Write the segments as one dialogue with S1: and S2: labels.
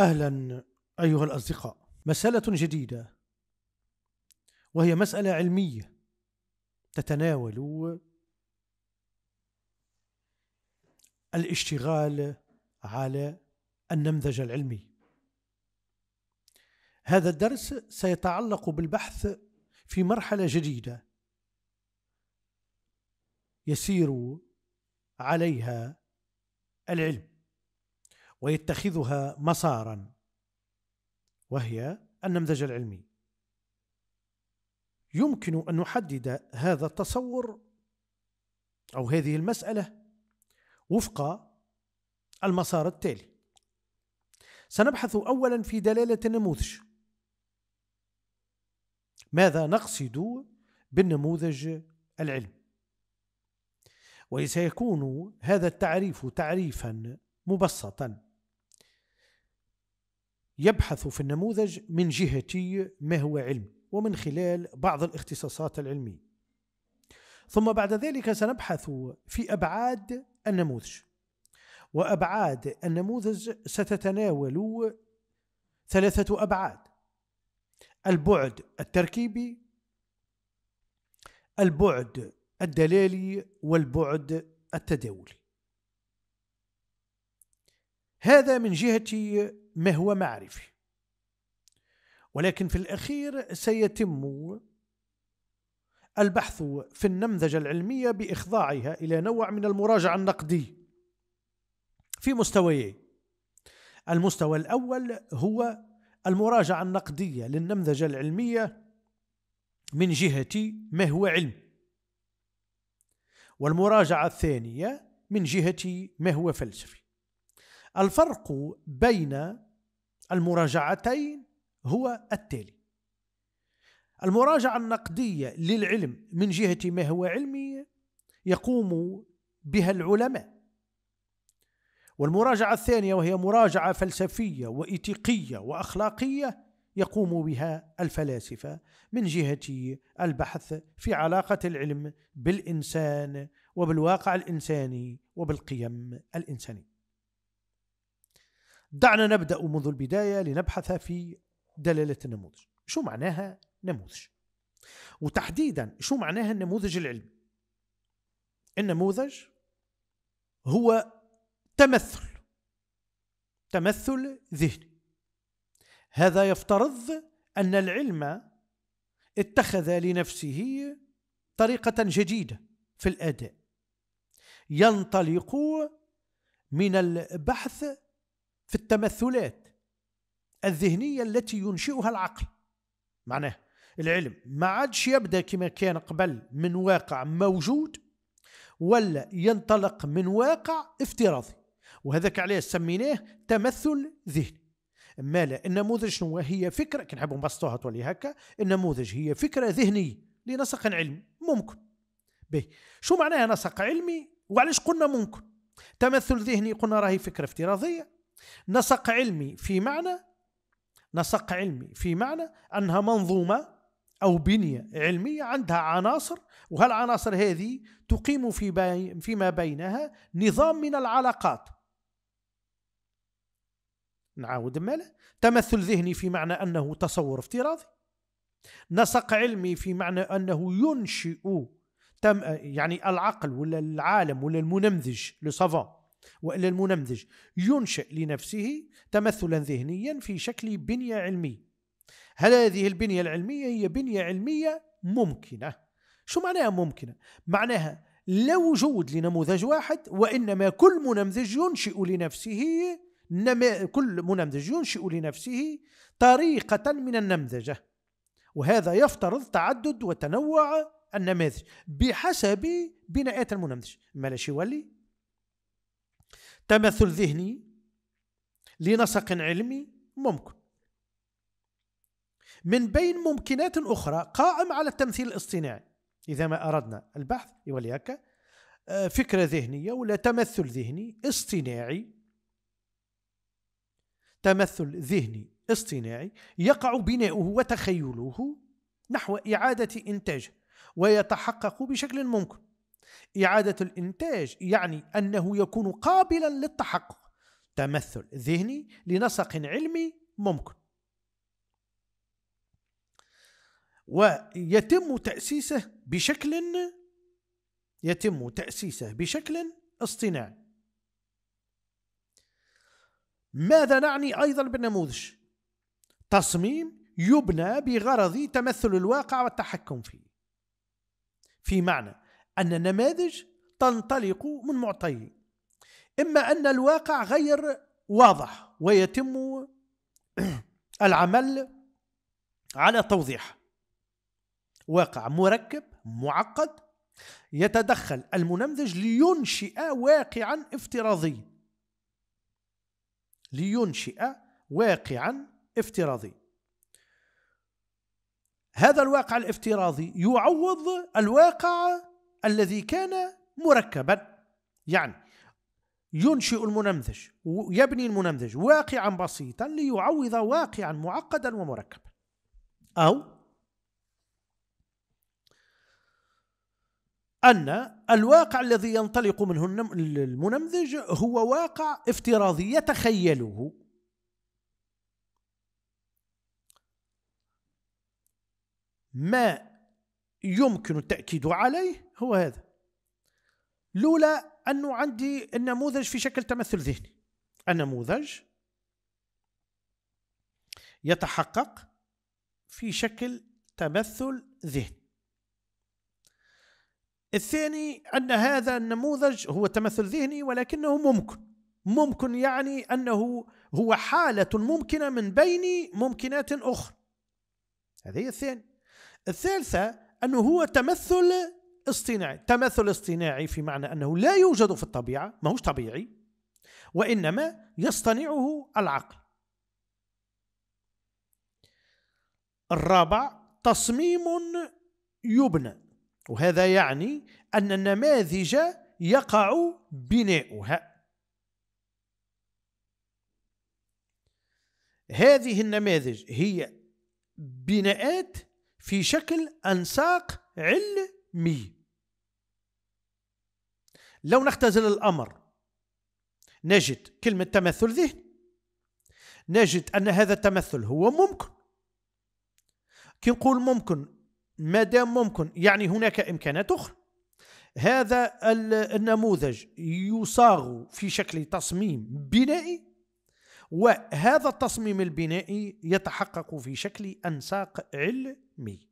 S1: اهلا ايها الاصدقاء مساله جديده وهي مساله علميه تتناول الاشتغال على النمذج العلمي هذا الدرس سيتعلق بالبحث في مرحله جديده يسير عليها العلم ويتخذها مسارا وهي النمذجه العلمي يمكن ان نحدد هذا التصور او هذه المساله وفق المسار التالي سنبحث اولا في دلاله النموذج ماذا نقصد بالنموذج العلم وسيكون هذا التعريف تعريفا مبسطا يبحث في النموذج من جهة ما هو علم ومن خلال بعض الاختصاصات العلمية ثم بعد ذلك سنبحث في أبعاد النموذج وأبعاد النموذج ستتناول ثلاثة أبعاد البعد التركيبي البعد الدلالي والبعد التداولي هذا من جهة ما هو معرفي ولكن في الأخير سيتم البحث في النمذجة العلمية بإخضاعها إلى نوع من المراجعة النقدي في مستويين المستوى الأول هو المراجعة النقدية للنمذجة العلمية من جهة ما هو علم والمراجعة الثانية من جهة ما هو فلسفي الفرق بين المراجعتين هو التالي المراجعة النقدية للعلم من جهة ما هو علمي يقوم بها العلماء والمراجعة الثانية وهي مراجعة فلسفية وإيتيقية وأخلاقية يقوم بها الفلاسفة من جهة البحث في علاقة العلم بالإنسان وبالواقع الإنساني وبالقيم الإنسانية دعنا نبدأ منذ البداية لنبحث في دلالة النموذج شو معناها نموذج وتحديدا شو معناها النموذج العلمي النموذج هو تمثل تمثل ذهني هذا يفترض أن العلم اتخذ لنفسه طريقة جديدة في الأداء ينطلق من البحث في التمثلات الذهنية التي ينشئها العقل معناه العلم ما عادش يبدأ كما كان قبل من واقع موجود ولا ينطلق من واقع افتراضي وهذاك علاش سميناه تمثل ذهني ما لا النموذج شنو هي فكره كي نحب نبسطوها تولي هكا النموذج هي فكره ذهنيه لنسق علمي ممكن به شو معناها نسق علمي وعلاش قلنا ممكن تمثل ذهني قلنا راهي فكره افتراضيه نسق علمي في معنى نسق علمي في معنى أنها منظومة أو بنية علمية عندها عناصر وهالعناصر هذه تقيم في فيما بينها نظام من العلاقات نعاود ماله تمثل ذهني في معنى أنه تصور افتراضي نسق علمي في معنى أنه ينشئ تم يعني العقل ولا العالم ولا المنمذج لو والا المنمذج ينشئ لنفسه تمثلا ذهنيا في شكل بنيه علميه. هذه البنيه العلميه هي بنيه علميه ممكنه. شو معناها ممكنه؟ معناها لا وجود لنموذج واحد وانما كل منمذج ينشئ لنفسه كل منمذج ينشئ لنفسه طريقه من النمذجه. وهذا يفترض تعدد وتنوع النماذج بحسب بناءات المنمذج. ما لاش يولي تمثل ذهني لنسق علمي ممكن من بين ممكنات أخرى قائم على التمثيل الاصطناعي إذا ما أردنا البحث وليك آه، فكرة ذهنية ولا تمثل ذهني اصطناعي تمثل ذهني اصطناعي يقع بناؤه وتخيله نحو إعادة إنتاجه ويتحقق بشكل ممكن إعادة الإنتاج يعني أنه يكون قابلا للتحقق تمثل ذهني لنسق علمي ممكن ويتم تأسيسه بشكل يتم تأسيسه بشكل اصطناعي ماذا نعني أيضا بالنموذج تصميم يبنى بغرض تمثل الواقع والتحكم فيه في معنى أن النماذج تنطلق من معطي إما أن الواقع غير واضح ويتم العمل على توضيحه واقع مركب معقد يتدخل المنمذج لينشئ واقعا افتراضيا لينشئ واقعا افتراضي هذا الواقع الافتراضي يعوض الواقع الذي كان مركبا يعني ينشئ المنمذج ويبني المنمذج واقعا بسيطا ليعوض واقعا معقدا ومركبا أو أن الواقع الذي ينطلق منه المنمذج هو واقع افتراضي يتخيله ما يمكن التأكيد عليه هو هذا لولا أنه عندي النموذج في شكل تمثل ذهني النموذج يتحقق في شكل تمثل ذهني الثاني أن هذا النموذج هو تمثل ذهني ولكنه ممكن ممكن يعني أنه هو حالة ممكنة من بين ممكنات أخرى هذه الثاني الثالثة أنه هو تمثل اصطناعي تمثل اصطناعي في معنى أنه لا يوجد في الطبيعة ما هوش طبيعي وإنما يصطنعه العقل الرابع تصميم يبنى وهذا يعني أن النماذج يقع بناؤها هذه النماذج هي بناءات في شكل أنساق علمي لو نختزل الأمر نجد كلمة تمثل ذهني نجد أن هذا التمثل هو ممكن كي نقول ممكن ما دام ممكن يعني هناك إمكانات أخرى هذا النموذج يصاغ في شكل تصميم بنائي وهذا التصميم البنائي يتحقق في شكل أنساق علمي مي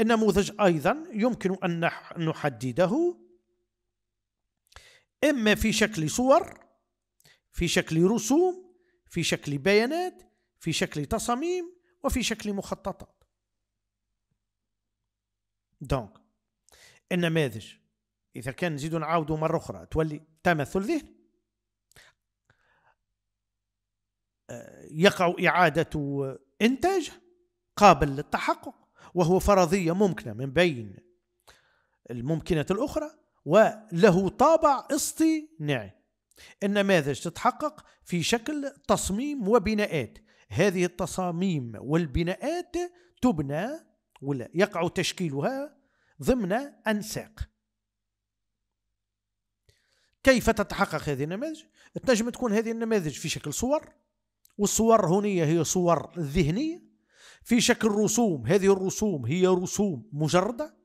S1: النموذج أيضا يمكن أن نحدده إما في شكل صور في شكل رسوم في شكل بيانات في شكل تصاميم وفي شكل مخططات دونك النماذج إذا كان نزيدو نعاودو مرة أخرى تولي تمثل ذهن آه، يقع إعادة إنتاجه قابل للتحقق وهو فرضية ممكنة من بين الممكنة الأخرى وله طابع اصطناعي النماذج تتحقق في شكل تصميم وبناءات هذه التصاميم والبناءات تبنى ولا يقع تشكيلها ضمن أنساق كيف تتحقق هذه النماذج؟ تنجم تكون هذه النماذج في شكل صور والصور هنا هي صور ذهنية في شكل رسوم هذه الرسوم هي رسوم مجرده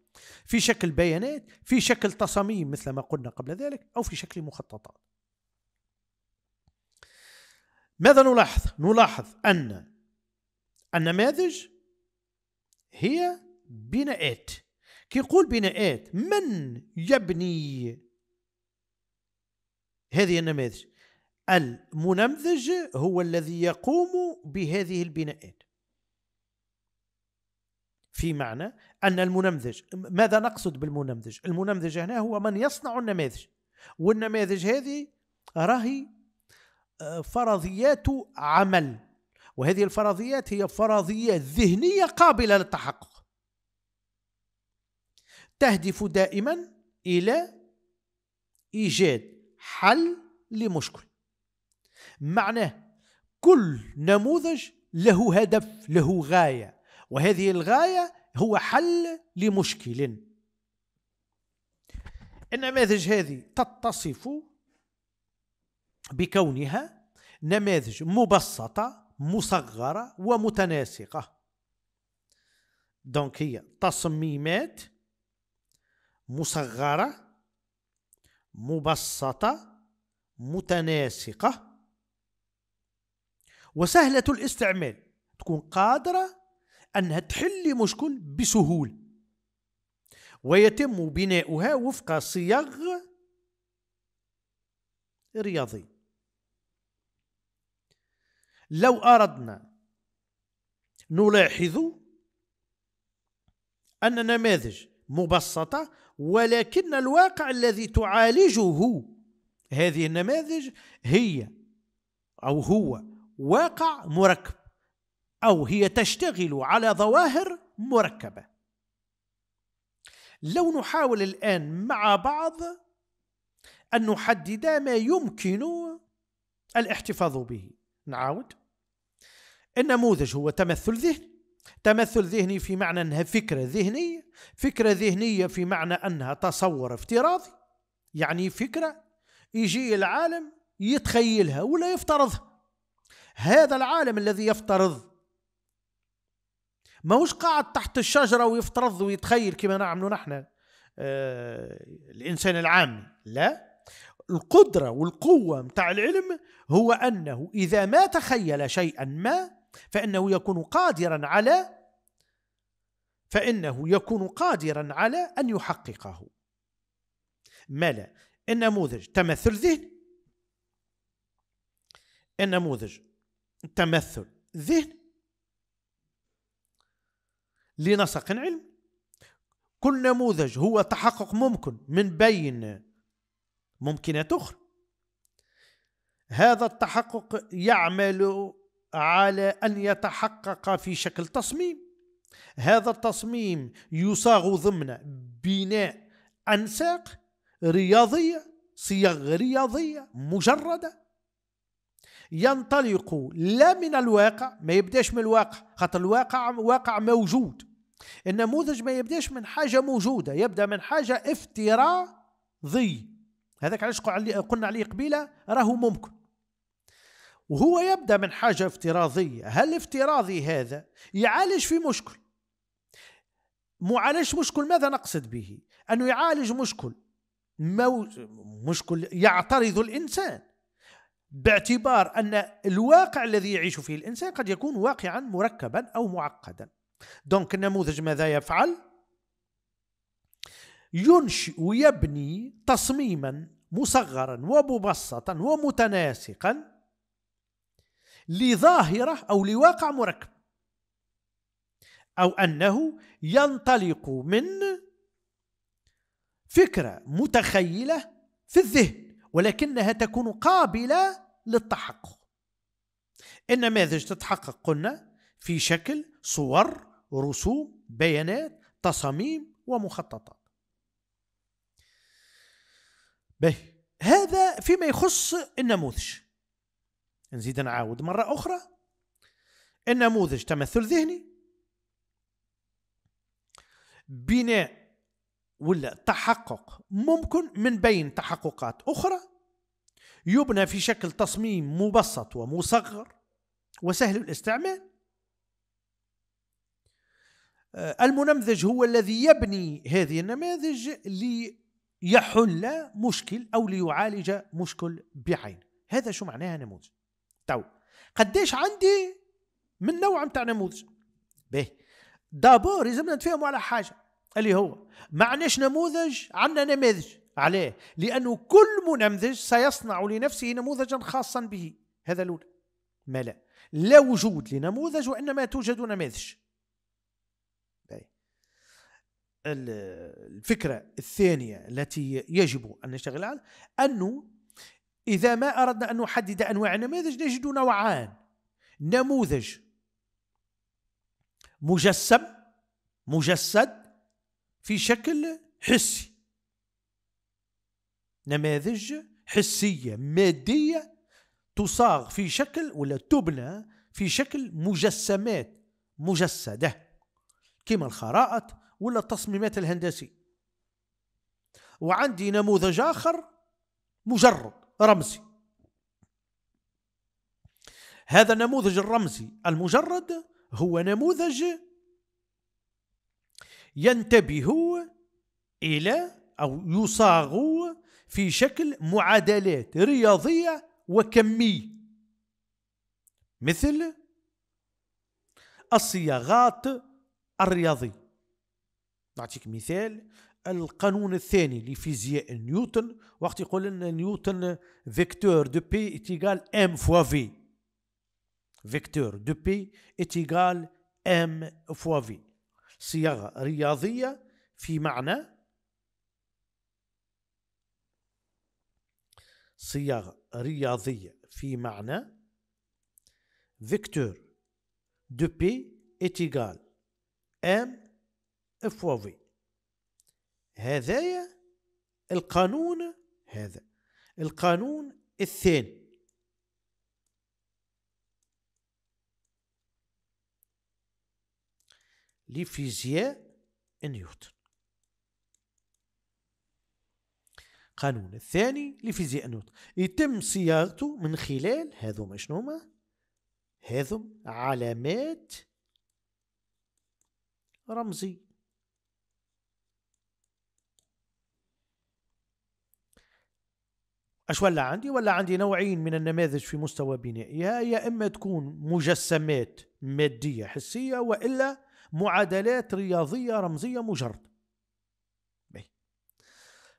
S1: في شكل بيانات في شكل تصاميم مثل ما قلنا قبل ذلك او في شكل مخططات ماذا نلاحظ نلاحظ ان النماذج هي بناءات كي يقول بناءات من يبني هذه النماذج المنمذج هو الذي يقوم بهذه البناءات في معنى أن المنمذج ماذا نقصد بالمنمذج المنمذج هنا هو من يصنع النماذج والنماذج هذه راهي آه، فرضيات عمل وهذه الفرضيات هي فرضيات ذهنية قابلة للتحقق تهدف دائما إلى إيجاد حل لمشكل معناه كل نموذج له هدف له غاية وهذه الغايه هو حل لمشكل النماذج هذه تتصف بكونها نماذج مبسطه مصغره ومتناسقه دونك هي تصميمات مصغره مبسطه متناسقه وسهله الاستعمال تكون قادره أنها تحل مشكل بسهولة ويتم بناؤها وفق صيغ رياضي لو أردنا نلاحظ أن نماذج مبسطة ولكن الواقع الذي تعالجه هذه النماذج هي أو هو واقع مركب أو هي تشتغل على ظواهر مركبة لو نحاول الآن مع بعض أن نحدد ما يمكن الاحتفاظ به نعود النموذج هو تمثل ذهني تمثل ذهني في معنى أنها فكرة ذهنية فكرة ذهنية في معنى أنها تصور افتراضي يعني فكرة يجي العالم يتخيلها ولا يفترضها هذا العالم الذي يفترض ماهوش قاعد تحت الشجرة ويفترض ويتخيل كما نعمل نحن آه، الإنسان العامي لا القدرة والقوة متاع العلم هو أنه إذا ما تخيل شيئا ما فإنه يكون قادرا على فإنه يكون قادرا على أن يحققه ما لا النموذج تمثل ذهن النموذج تمثل ذهن لنسق علم كل نموذج هو تحقق ممكن من بين ممكنات أخرى هذا التحقق يعمل على أن يتحقق في شكل تصميم هذا التصميم يصاغ ضمن بناء أنساق رياضية صيغ رياضية مجردة ينطلق لا من الواقع ما يبداش من الواقع خاطر الواقع واقع موجود النموذج ما يبداش من حاجة موجودة يبدأ من حاجة افتراضية هذاك علاش قلنا عليه قبيلة راهو ممكن وهو يبدأ من حاجة افتراضية هل افتراضي هذا يعالج في مشكل معالج مشكل ماذا نقصد به أنه يعالج مشكل مو... مشكل يعترض الإنسان باعتبار أن الواقع الذي يعيش فيه الإنسان قد يكون واقعا مركبا أو معقدا دونك النموذج ماذا يفعل؟ ينشئ ويبني تصميما مصغرا ومبسطا ومتناسقا لظاهرة أو لواقع مركب أو أنه ينطلق من فكرة متخيلة في الذهن ولكنها تكون قابلة للتحقق النماذج تتحقق قلنا في شكل صور رسوم بيانات تصاميم ومخططات به هذا فيما يخص النموذج نزيد نعاود مرة أخرى النموذج تمثل ذهني بناء ولا تحقق ممكن من بين تحققات أخرى يبنى في شكل تصميم مبسط ومصغر وسهل الاستعمال آه، المنمذج هو الذي يبني هذه النماذج ليحل مشكل أو ليعالج مشكل بعين هذا شو معناها نموذج تو قديش عندي من نوع متاع نموذج به دابور لازمنا نتفاهموا على حاجه اللي هو ما نموذج عندنا نماذج عليه لأنه كل منمذج سيصنع لنفسه نموذجا خاصا به هذا الأولى ما لا لا وجود لنموذج وإنما توجد نماذج طيب. الفكرة الثانية التي يجب أن نشتغل عليها أنه إذا ما أردنا أن نحدد أنواع النماذج نجد نوعان نموذج مجسم مجسد في شكل حسي نماذج حسيه ماديه تصاغ في شكل ولا تبنى في شكل مجسمات مجسده كما الخرائط ولا التصميمات الهندسيه وعندي نموذج اخر مجرد رمزي هذا النموذج الرمزي المجرد هو نموذج ينتبه الى او يصاغ في شكل معادلات رياضية وكمية مثل الصياغات الرياضية نعطيك مثال القانون الثاني لفيزياء نيوتن وقت يقول لنا نيوتن فيكتور دو بي ايتيغال ام فوا في فيكتور دو بي ايتيغال ام فوا في صياغة رياضية في معنى صيغ رياضية في معنى فيكتور دو بي اتيغال ام فوا في هذايا القانون هذا القانون الثاني لفيزياء نيوتن القانون الثاني لفيزياء النوت يتم صياغته من خلال هذو شنو هما علامات رمزي اش ولا عندي ولا عندي نوعين من النماذج في مستوى بنائها يا اما تكون مجسمات ماديه حسيه والا معادلات رياضيه رمزيه مجرده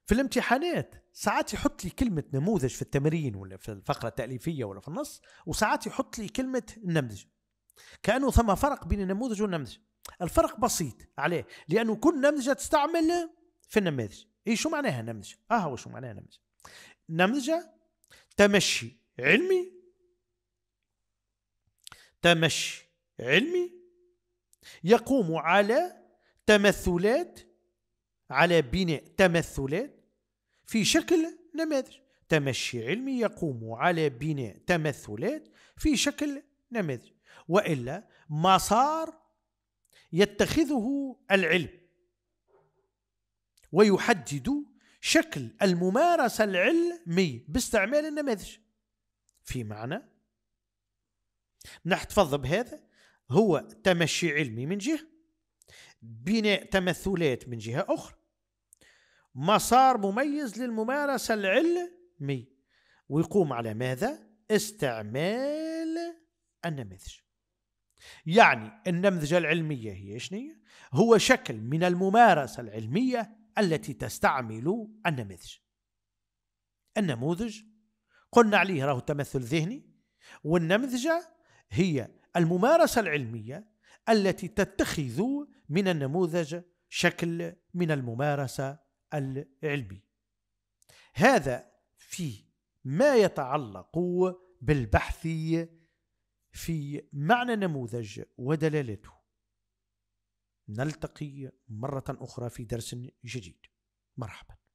S1: في الامتحانات ساعات يحط لي كلمة نموذج في التمرين ولا في الفقرة التأليفية ولا في النص وساعات يحط لي كلمة النمذج كأنه ثم فرق بين النموذج والنمذج الفرق بسيط عليه لأنه كل نمذجة تستعمل في النماذج إيه شو معناها نمذج آه هو شو معناها نمذج نمذجة تمشي علمي تمشي علمي يقوم على تمثلات على بناء تمثلات في شكل نماذج تمشي علمي يقوم على بناء تمثلات في شكل نماذج والا مسار يتخذه العلم ويحدد شكل الممارسه العلميه باستعمال النماذج في معنى نحتفظ بهذا هو تمشي علمي من جهه بناء تمثلات من جهه اخرى مسار مميز للممارسة العلمي ويقوم على ماذا؟ استعمال النماذج يعني النمذجة العلمية هي شنية؟ هو شكل من الممارسة العلمية التي تستعمل النماذج النموذج قلنا عليه راهو تمثل ذهني والنمذجة هي الممارسة العلمية التي تتخذ من النموذج شكل من الممارسة العلمي هذا في ما يتعلق بالبحث في معنى نموذج ودلالته نلتقي مرة أخرى في درس جديد مرحبا